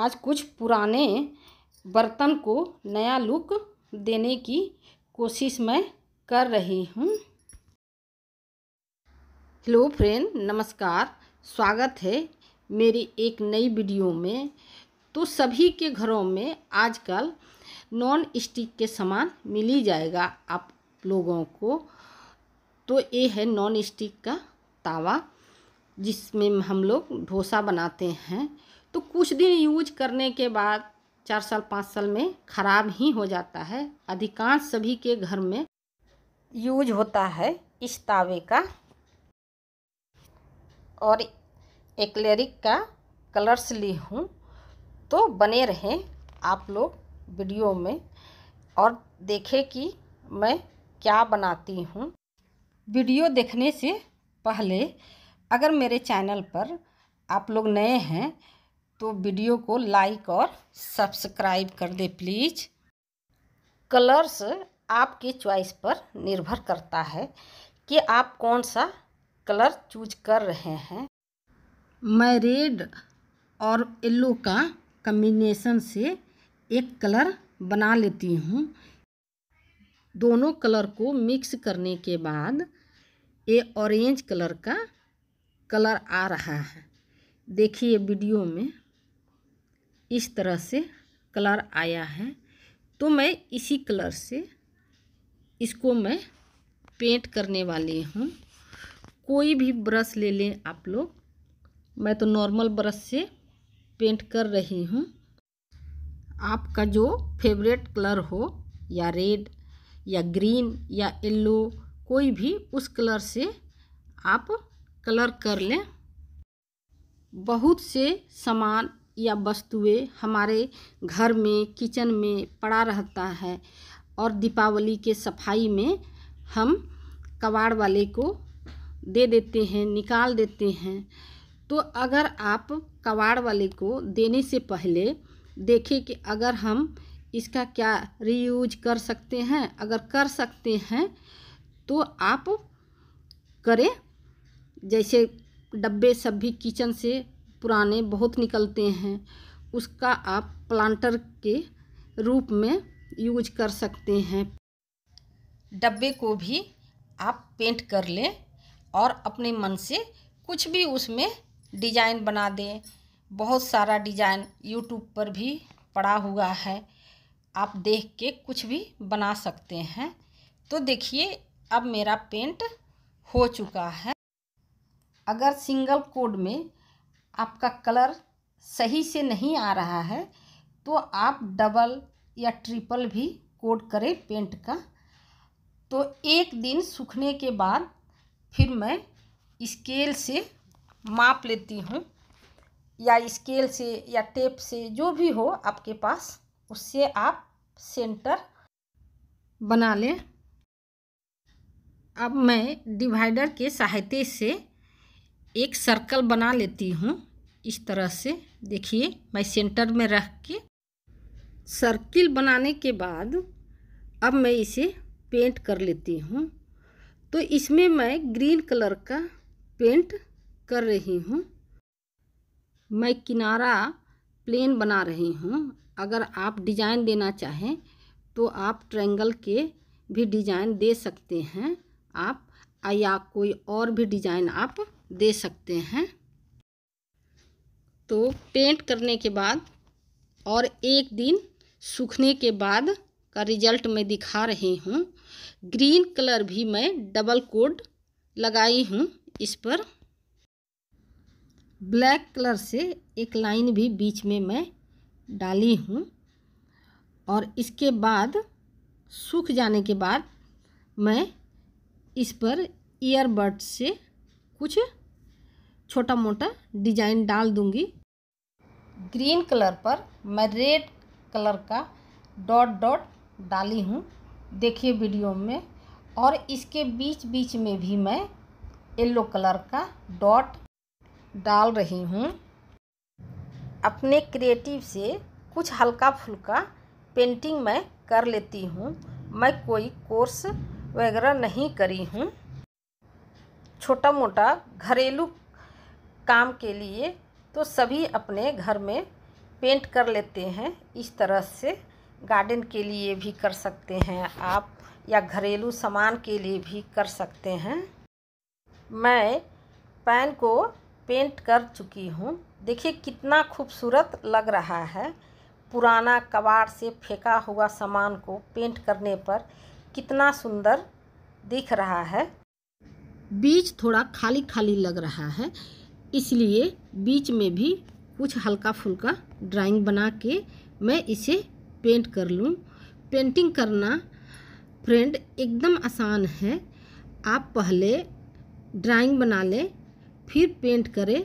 आज कुछ पुराने बर्तन को नया लुक देने की कोशिश मैं कर रही हूँ हेलो फ्रेंड नमस्कार स्वागत है मेरी एक नई वीडियो में तो सभी के घरों में आजकल नॉन स्टिक के सामान मिल ही जाएगा आप लोगों को तो ये है नॉन स्टिक का तावा जिसमें हम लोग डोसा बनाते हैं तो कुछ दिन यूज करने के बाद चार साल पाँच साल में खराब ही हो जाता है अधिकांश सभी के घर में यूज होता है इस तावे का और एक्लेरिक का कलर्स ली हूँ तो बने रहें आप लोग वीडियो में और देखें कि मैं क्या बनाती हूँ वीडियो देखने से पहले अगर मेरे चैनल पर आप लोग नए हैं तो वीडियो को लाइक और सब्सक्राइब कर दे प्लीज कलर्स आपके चॉइस पर निर्भर करता है कि आप कौन सा कलर चूज कर रहे हैं मैं रेड और येल्लो का कम्बिनेशन से एक कलर बना लेती हूँ दोनों कलर को मिक्स करने के बाद ये ऑरेंज कलर का कलर आ रहा है देखिए वीडियो में इस तरह से कलर आया है तो मैं इसी कलर से इसको मैं पेंट करने वाली हूँ कोई भी ब्रश ले लें आप लोग मैं तो नॉर्मल ब्रश से पेंट कर रही हूँ आपका जो फेवरेट कलर हो या रेड या ग्रीन या येल्लो कोई भी उस कलर से आप कलर कर लें बहुत से सामान या वस्तुएं हमारे घर में किचन में पड़ा रहता है और दीपावली के सफाई में हम कबाड़ वाले को दे देते हैं निकाल देते हैं तो अगर आप कबाड़ वाले को देने से पहले देखें कि अगर हम इसका क्या रीयूज कर सकते हैं अगर कर सकते हैं तो आप करें जैसे डब्बे सब भी किचन से पुराने बहुत निकलते हैं उसका आप प्लांटर के रूप में यूज कर सकते हैं डब्बे को भी आप पेंट कर लें और अपने मन से कुछ भी उसमें डिजाइन बना दें बहुत सारा डिजाइन यूट्यूब पर भी पड़ा हुआ है आप देख के कुछ भी बना सकते हैं तो देखिए अब मेरा पेंट हो चुका है अगर सिंगल कोड में आपका कलर सही से नहीं आ रहा है तो आप डबल या ट्रिपल भी कोट करें पेंट का तो एक दिन सूखने के बाद फिर मैं स्केल से माप लेती हूँ या स्केल से या टेप से जो भी हो आपके पास उससे आप सेंटर बना लें अब मैं डिवाइडर के सहायते से एक सर्कल बना लेती हूँ इस तरह से देखिए मैं सेंटर में रख के सर्किल बनाने के बाद अब मैं इसे पेंट कर लेती हूँ तो इसमें मैं ग्रीन कलर का पेंट कर रही हूँ मैं किनारा प्लेन बना रही हूँ अगर आप डिज़ाइन देना चाहें तो आप ट्रायंगल के भी डिज़ाइन दे सकते हैं आप या कोई और भी डिज़ाइन आप दे सकते हैं तो पेंट करने के बाद और एक दिन सूखने के बाद का रिजल्ट मैं दिखा रही हूँ ग्रीन कलर भी मैं डबल कोड लगाई हूँ इस पर ब्लैक कलर से एक लाइन भी बीच में मैं डाली हूँ और इसके बाद सूख जाने के बाद मैं इस पर ईयरबड से कुछ छोटा मोटा डिजाइन डाल दूंगी ग्रीन कलर पर मैं रेड कलर का डॉट डॉट डाली हूँ देखिए वीडियो में और इसके बीच बीच में भी मैं येलो कलर का डॉट डाल रही हूँ अपने क्रिएटिव से कुछ हल्का फुल्का पेंटिंग मैं कर लेती हूँ मैं कोई कोर्स वगैरह नहीं करी हूँ छोटा मोटा घरेलू काम के लिए तो सभी अपने घर में पेंट कर लेते हैं इस तरह से गार्डन के लिए भी कर सकते हैं आप या घरेलू सामान के लिए भी कर सकते हैं मैं पैन को पेंट कर चुकी हूँ देखिए कितना खूबसूरत लग रहा है पुराना कबाड़ से फेंका हुआ सामान को पेंट करने पर कितना सुंदर दिख रहा है बीज थोड़ा खाली खाली लग रहा है इसलिए बीच में भी कुछ हल्का फुल्का ड्राइंग बना के मैं इसे पेंट कर लूँ पेंटिंग करना फ्रेंड एकदम आसान है आप पहले ड्राइंग बना लें फिर पेंट करें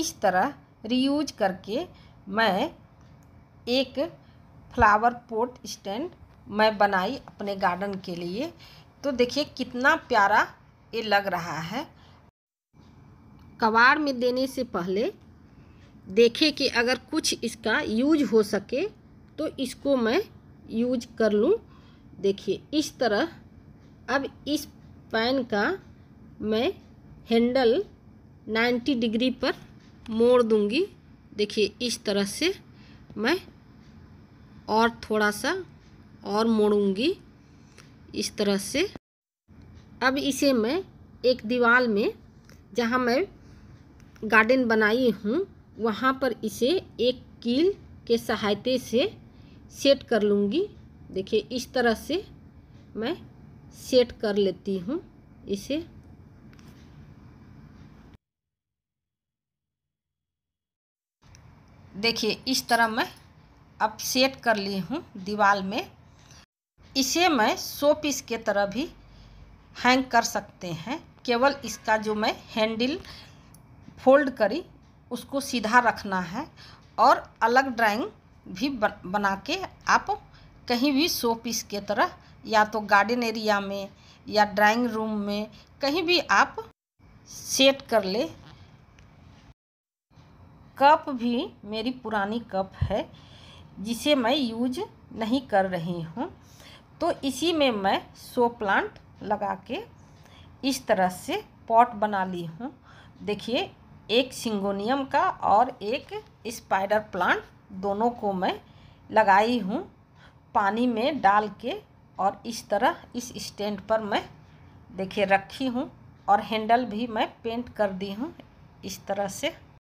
इस तरह रीयूज करके मैं एक फ्लावर पोट स्टैंड मैं बनाई अपने गार्डन के लिए तो देखिए कितना प्यारा ये लग रहा है कबाड़ में देने से पहले देखें कि अगर कुछ इसका यूज हो सके तो इसको मैं यूज कर लूँ देखिए इस तरह अब इस पैन का मैं हैंडल 90 डिग्री पर मोड़ दूँगी देखिए इस तरह से मैं और थोड़ा सा और मोड़ूँगी इस तरह से अब इसे मैं एक दीवार में जहाँ मैं गार्डन बनाई हूँ वहाँ पर इसे एक कील के सहायते से सेट कर लूँगी देखिए इस तरह से मैं सेट कर लेती हूँ इसे देखिए इस तरह मैं अब सेट कर ली हूँ दीवार में इसे मैं सो पीस के तरह भी हैंग कर सकते हैं केवल इसका जो मैं हैंडल फोल्ड करी उसको सीधा रखना है और अलग ड्राइंग भी बना के आप कहीं भी शो पीस के तरह या तो गार्डन एरिया में या ड्राइंग रूम में कहीं भी आप सेट कर ले कप भी मेरी पुरानी कप है जिसे मैं यूज नहीं कर रही हूँ तो इसी में मैं शो प्लांट लगा के इस तरह से पॉट बना ली हूँ देखिए एक सिंगोनियम का और एक स्पाइडर प्लांट दोनों को मैं लगाई हूँ पानी में डाल के और इस तरह इस स्टैंड पर मैं देखिए रखी हूँ और हैंडल भी मैं पेंट कर दी हूँ इस तरह से